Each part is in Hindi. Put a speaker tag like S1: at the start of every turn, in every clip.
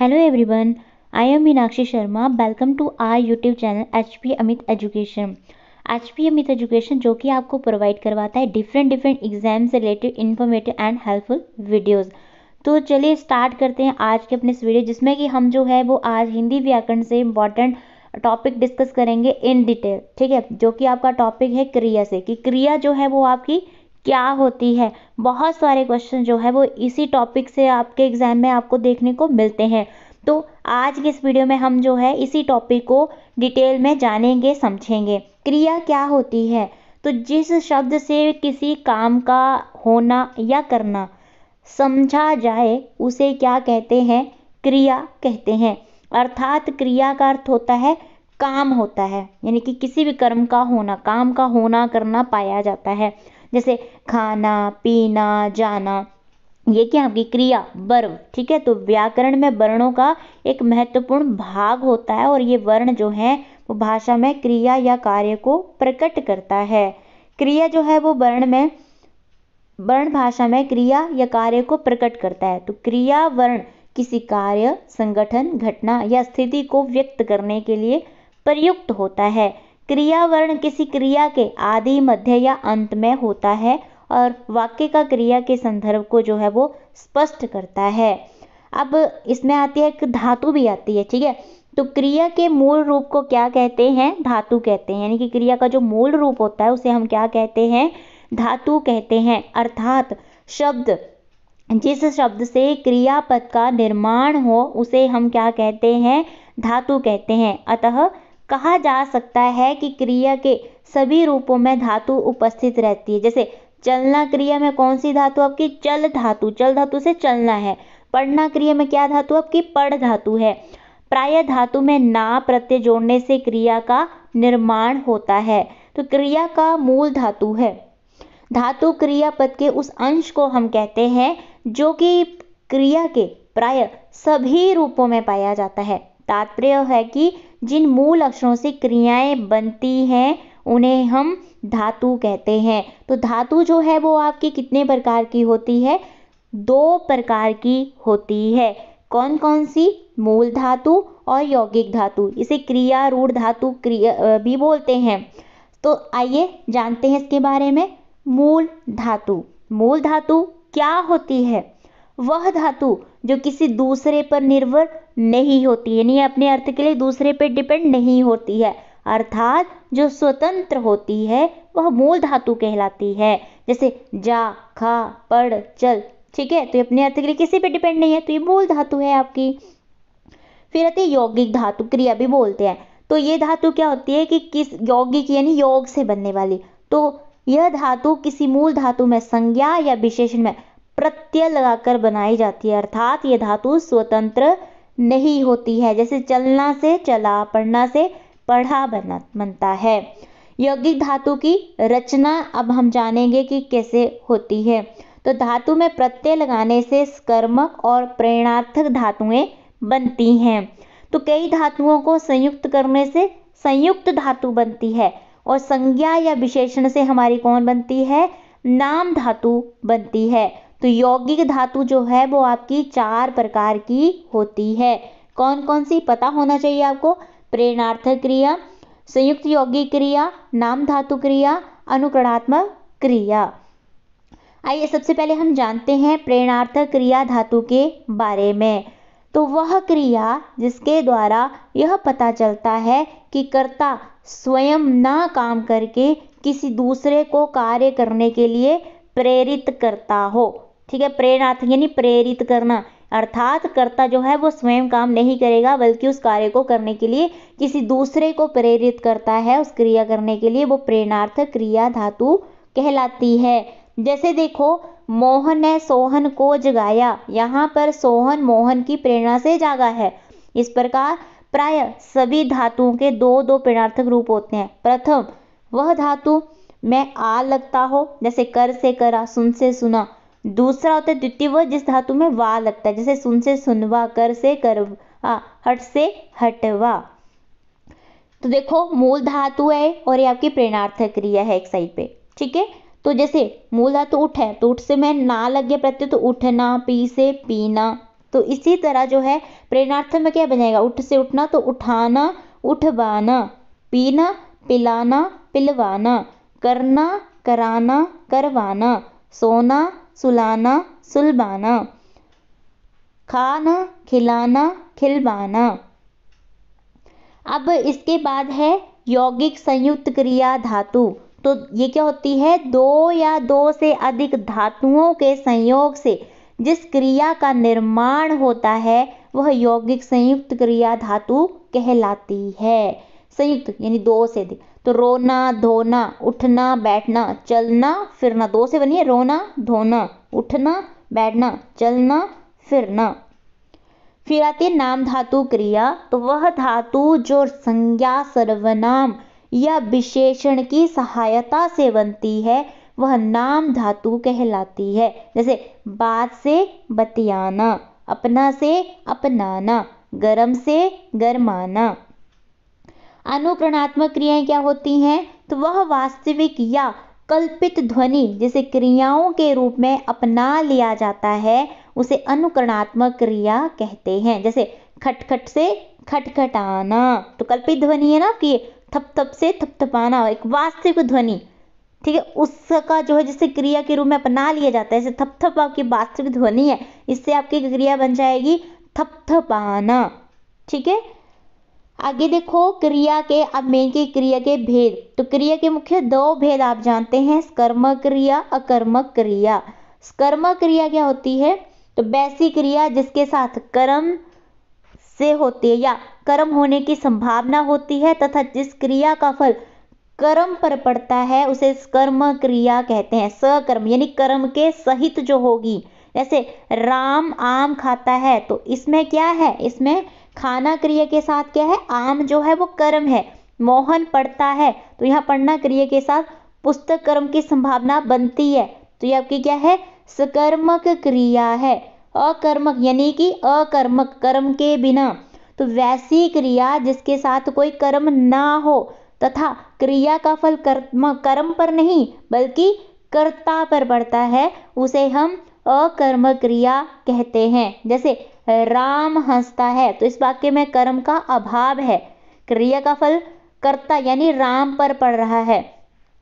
S1: Hello I am Meenakshi Sharma welcome to our YouTube channel H P Amit education H P Amit education जो कि आपको प्रोवाइड करवाता है डिफरेंट डिफरेंट एग्जाम से related informative and helpful videos. तो चलिए स्टार्ट करते हैं आज के अपने इस वीडियो जिसमें कि हम जो है वो आज हिंदी व्याकरण से इम्पॉर्टेंट टॉपिक डिस्कस करेंगे इन डिटेल ठीक है जो कि आपका टॉपिक है क्रिया से कि क्रिया जो है वो आपकी क्या होती है बहुत सारे क्वेश्चन जो है वो इसी टॉपिक से आपके एग्ज़ाम में आपको देखने को मिलते हैं तो आज के इस वीडियो में हम जो है इसी टॉपिक को डिटेल में जानेंगे समझेंगे क्रिया क्या होती है तो जिस शब्द से किसी काम का होना या करना समझा जाए उसे क्या कहते हैं क्रिया कहते हैं अर्थात क्रिया का अर्थ होता है काम होता है यानी कि किसी भी कर्म का होना काम का होना करना पाया जाता है जैसे खाना पीना जाना ये क्या आपकी क्रिया वर्व ठीक है तो व्याकरण में वर्णों का एक महत्वपूर्ण भाग होता है और ये वर्ण जो है वो भाषा में क्रिया या कार्य को प्रकट करता है क्रिया जो है वो वर्ण में वर्ण भाषा में क्रिया या कार्य को प्रकट करता है तो क्रिया वर्ण किसी कार्य संगठन घटना या स्थिति को व्यक्त करने के लिए प्रयुक्त होता है क्रिया वर्ण किसी क्रिया के आदि मध्य या अंत में होता है और वाक्य का क्रिया के संदर्भ को जो है वो स्पष्ट करता है अब इसमें आती है एक धातु भी आती है ठीक है तो क्रिया के मूल रूप को क्या कहते हैं धातु कहते हैं यानी कि क्रिया का जो मूल रूप होता है उसे हम क्या कहते हैं धातु कहते हैं अर्थात शब्द जिस शब्द से क्रियापद का निर्माण हो उसे हम क्या कहते हैं धातु कहते हैं अतः कहा जा सकता है कि क्रिया के सभी रूपों में धातु उपस्थित रहती है जैसे चलना क्रिया में कौन सी धातु आपकी चल धातु चल धातु से चलना है पढ़ना क्रिया में क्या धातु आपकी पढ़ धातु है प्राय धातु में ना प्रत्यय जोड़ने से क्रिया का निर्माण होता है तो क्रिया का मूल धातु है धातु क्रिया पद के उस अंश को हम कहते हैं जो कि क्रिया के प्राय सभी रूपों में पाया जाता है तात्पर्य है कि जिन मूल अक्षरों से क्रियाएं बनती हैं उन्हें हम धातु कहते हैं तो धातु जो है वो आपकी कितने प्रकार की होती है दो प्रकार की होती है कौन कौन सी मूल धातु और यौगिक धातु इसे क्रिया रूढ़ धातु क्रिया भी बोलते हैं तो आइए जानते हैं इसके बारे में मूल धातु मूल धातु क्या होती है वह धातु जो किसी दूसरे पर निर्भर नहीं होती यानी अपने अर्थ के लिए दूसरे पे डिपेंड नहीं होती है अर्थात जो स्वतंत्र होती है वह मूल धातु कहलाती है जैसे जा खा पढ़ चल ठीक है तो ये अपने अर्थ के लिए किसी पे डिपेंड नहीं है तो ये मूल धातु है आपकी फिर अति यौगिक धातु क्रिया भी बोलते हैं तो ये धातु क्या होती है कि किस यौगिक यानी योग से बनने वाली तो यह धातु किसी मूल धातु में संज्ञा या विशेषण में प्रत्यय लगाकर बनाई जाती है अर्थात यह धातु स्वतंत्र नहीं होती है जैसे चलना से चला पढ़ना से पढ़ा बना बनता है यौगिक धातु की रचना अब हम जानेंगे कि कैसे होती है तो धातु में प्रत्यय लगाने से स्कर्मक और प्रेरणार्थक धातुएं बनती हैं तो कई धातुओं को संयुक्त करने से संयुक्त धातु बनती है और संज्ञा या विशेषण से हमारी कौन बनती है नाम धातु बनती है तो यौगिक धातु जो है वो आपकी चार प्रकार की होती है कौन कौन सी पता होना चाहिए आपको प्रेरणार्थक क्रिया संयुक्त यौगिक क्रिया नाम धातु क्रिया अनुकरणात्मक क्रिया आइए सबसे पहले हम जानते हैं प्रेरणार्थक क्रिया धातु के बारे में तो वह क्रिया जिसके द्वारा यह पता चलता है कि कर्ता स्वयं ना काम करके किसी दूसरे को कार्य करने के लिए प्रेरित करता हो ठीक है प्रेरणार्थ यानी प्रेरित करना अर्थात कर्ता जो है वो स्वयं काम नहीं करेगा बल्कि उस कार्य को करने के लिए किसी दूसरे को प्रेरित करता है उस क्रिया करने के लिए वो प्रेरणार्थ क्रिया धातु कहलाती है जैसे देखो मोहन ने सोहन को जगाया यहाँ पर सोहन मोहन की प्रेरणा से जागा है इस प्रकार प्राय सभी धातुओं के दो दो प्रेरणार्थक रूप होते हैं प्रथम वह धातु में आ लगता हो जैसे कर से करा सुन से सुना दूसरा होता है द्वितीय वह जिस धातु में वा लगता है जैसे सुन से सुनवा कर से करवा हट से हटवा तो देखो मूल धातु है और ये आपकी प्रेरणार्थ क्रिया है एक साइड पे ठीक है तो जैसे मूल धातु उठ है तो उठ से मैं ना लग गया प्रत्यय तो उठना पी से पीना तो इसी तरह जो है प्रेरणार्थ में क्या बनेगा उठ से उठना तो उठाना उठवाना पीना पिलाना पिलवाना करना कराना करवाना सोना सुलाना सुलबाना खाना खिलाना खिलवाना अब इसके बाद है यौगिक संयुक्त क्रिया धातु तो ये क्या होती है दो या दो से अधिक धातुओं के संयोग से जिस क्रिया का निर्माण होता है वह यौगिक संयुक्त क्रिया धातु कहलाती है संयुक्त यानी दो से अधिक तो रोना धोना उठना बैठना चलना फिरना दो से बनी है रोना धोना उठना बैठना चलना फिरना फिर आती है नाम धातु क्रिया तो वह धातु जो संज्ञा सर्वनाम या विशेषण की सहायता से बनती है वह नाम धातु कहलाती है जैसे बात से बतियाना अपना से अपनाना गरम से गरमाना अनुकरणात्मक क्रियाएं क्या होती हैं तो वह वास्तविक या कल्पित ध्वनि जिसे क्रियाओं के रूप में अपना लिया जाता है उसे अनुकरणात्मक क्रिया कहते हैं जैसे खटखट से खटखटाना तो कल्पित ध्वनि है ना आपकी थप थप से थपथपाना एक वास्तविक ध्वनि ठीक है उसका जो है जिसे क्रिया के रूप में अपना लिया जाता है जैसे थप थप आपकी वास्तविक ध्वनि है इससे आपकी क्रिया बन जाएगी थपथपाना ठीक है आगे देखो क्रिया के अब मेन की क्रिया के भेद तो क्रिया के मुख्य दो भेद आप जानते हैं स्कर्मक क्रिया अकर्मक क्रिया स्कर्मक क्रिया क्या होती है तो वैसी क्रिया जिसके साथ कर्म से होती है या कर्म होने की संभावना होती है तथा जिस क्रिया का फल कर्म पर पड़ता है उसे कर्म क्रिया कहते हैं सकर्म यानी कर्म के सहित जो होगी जैसे राम आम खाता है तो इसमें क्या है इसमें खाना क्रिया के साथ क्या है आम जो है वो कर्म है मोहन पढ़ता है तो यहाँ पढ़ना क्रिया के साथ पुस्तक कर्म की संभावना बनती है तो ये आपकी क्या है सकर्मक क्रिया है अकर्मक यानी कि अकर्मक कर्म के बिना तो वैसी क्रिया जिसके साथ कोई कर्म ना हो तथा क्रिया का फल कर्म कर्म पर नहीं बल्कि कर्ता पर पड़ता है उसे हम अकर्म क्रिया कहते हैं जैसे राम हंसता है तो इस वाक्य में कर्म का अभाव है क्रिया का फल कर्ता यानी राम पर पड़ रहा है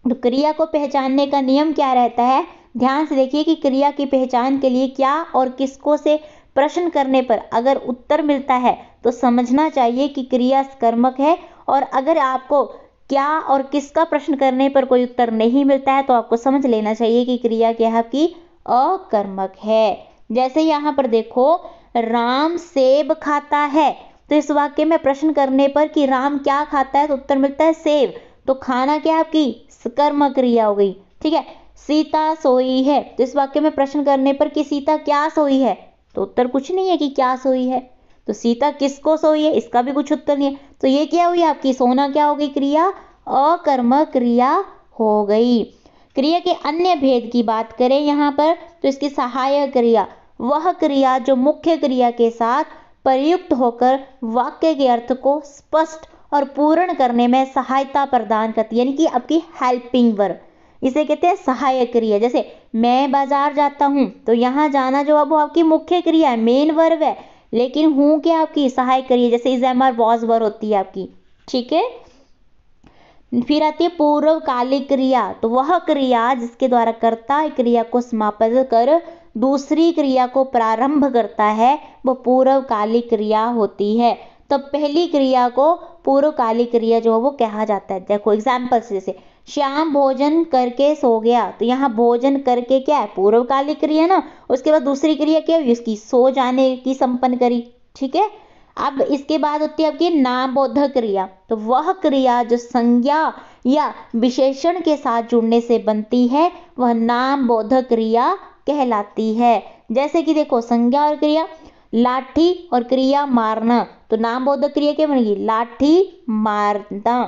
S1: तो क्रिया को पहचानने का नियम क्या रहता है ध्यान से देखिए कि क्रिया की पहचान के लिए क्या और किसको से प्रश्न करने पर अगर उत्तर मिलता है तो समझना चाहिए कि क्रिया कर्मक है और अगर आपको क्या और किसका प्रश्न करने पर कोई उत्तर नहीं मिलता है तो आपको समझ लेना चाहिए कि क्रिया क्या आपकी अकर्मक है जैसे यहां पर देखो राम सेब खाता है तो इस वाक्य में प्रश्न करने पर कि राम क्या खाता है तो उत्तर मिलता है सेब तो खाना क्या आपकी कर्म क्रिया हो गई ठीक है सीता सोई है तो इस वाक्य में प्रश्न करने पर कि सीता क्या सोई है तो उत्तर कुछ नहीं है कि क्या सोई है तो सीता किसको सोई है इसका भी कुछ उत्तर नहीं है तो ये क्या हुई आपकी सोना क्या हो गई क्रिया अकर्म क्रिया हो गई क्रिया के अन्य भेद की बात करें यहाँ पर तो इसकी सहायक क्रिया वह क्रिया जो मुख्य क्रिया के साथ प्रयुक्त होकर वाक्य के अर्थ को स्पष्ट और पूर्ण करने में सहायता प्रदान करती है यानी कि आपकी हेल्पिंग वर्ब इसे कहते हैं सहायक क्रिया जैसे मैं बाजार जाता हूँ तो यहाँ जाना जो अब वो आपकी मुख्य क्रिया है मेन वर्ग है लेकिन हूँ क्या आपकी सहायक क्रिया जैसे is am are was were होती है आपकी ठीक है फिर आती है पूर्वकालिक क्रिया तो वह क्रिया जिसके द्वारा कर्ता क्रिया को समाप्त कर दूसरी क्रिया को प्रारंभ करता है वो पूर्वकालिक क्रिया होती है तो पहली क्रिया को पूर्वकालिक क्रिया जो है वो कहा जाता है देखो से जैसे श्याम भोजन करके सो गया तो यहाँ भोजन करके क्या है पूर्वकालिक क्रिया ना उसके बाद दूसरी क्रिया क्या हुई उसकी सो जाने की संपन्न करी ठीक है अब इसके बाद होती है आपकी नामबोध क्रिया तो वह क्रिया जो संज्ञा या विशेषण के साथ जुड़ने से बनती है वह नामबोध क्रिया कहलाती है जैसे कि देखो संज्ञा और क्रिया लाठी और क्रिया मारना तो नामबोध क्रिया क्या बनेगी लाठी मारना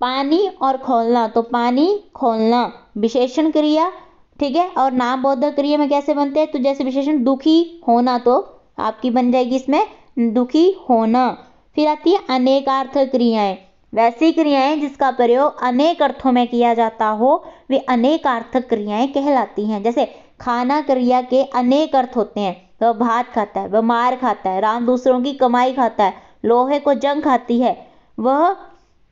S1: पानी और खोलना तो पानी खोलना विशेषण क्रिया ठीक है और नाम बोध क्रिया में कैसे बनते हैं तो जैसे विशेषण दुखी होना तो आपकी बन जाएगी इसमें दुखी होना फिर आती है अनेक अर्थ क्रियाएं वैसी क्रियाएं जिसका प्रयोग अनेक अर्थों में किया जाता हो वे अनेक अर्थ क्रियाएं कहलाती हैं जैसे खाना क्रिया के अनेक अर्थ होते हैं वह भात खाता है वह मार खाता है राम दूसरों की कमाई खाता है लोहे को जंग खाती है वह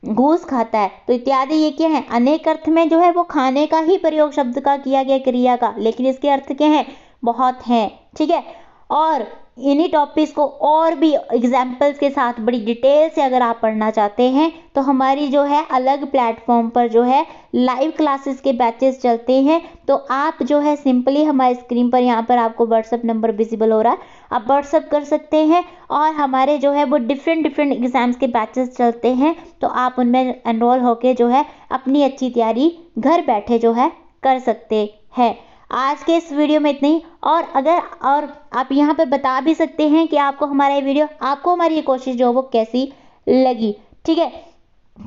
S1: घूस खाता है तो इत्यादि ये क्या है अनेक अर्थ में जो है वो खाने का ही प्रयोग शब्द का किया गया क्रिया का लेकिन इसके अर्थ क्या है बहुत है ठीक है और इन्हीं टॉपिक्स को और भी एग्जाम्पल्स के साथ बड़ी डिटेल से अगर आप पढ़ना चाहते हैं तो हमारी जो है अलग प्लेटफॉर्म पर जो है लाइव क्लासेस के बैचेस चलते हैं तो आप जो है सिंपली हमारे स्क्रीन पर यहाँ पर आपको व्हाट्सअप नंबर विजिबल हो रहा है आप व्हाट्सअप कर सकते हैं और हमारे जो है वो डिफरेंट डिफरेंट एग्ज़ाम्स के बैचेस चलते हैं तो आप उनमें एनरोल होकर जो है अपनी अच्छी तैयारी घर बैठे जो है कर सकते हैं आज के इस वीडियो में इतनी और अगर और आप यहाँ पर बता भी सकते हैं कि आपको हमारा ये वीडियो आपको हमारी ये कोशिश जो वो कैसी लगी ठीक है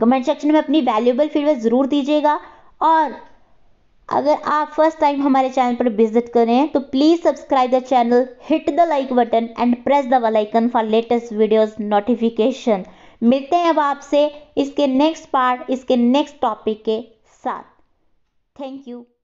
S1: कमेंट सेक्शन में अपनी वैल्यूबल फीडबैक ज़रूर दीजिएगा और अगर आप फर्स्ट टाइम हमारे चैनल पर विजिट करें तो please subscribe the channel hit the like button and press the bell icon for latest videos notification मिलते हैं अब आपसे इसके नेक्स्ट पार्ट इसके नेक्स्ट टॉपिक के साथ थैंक यू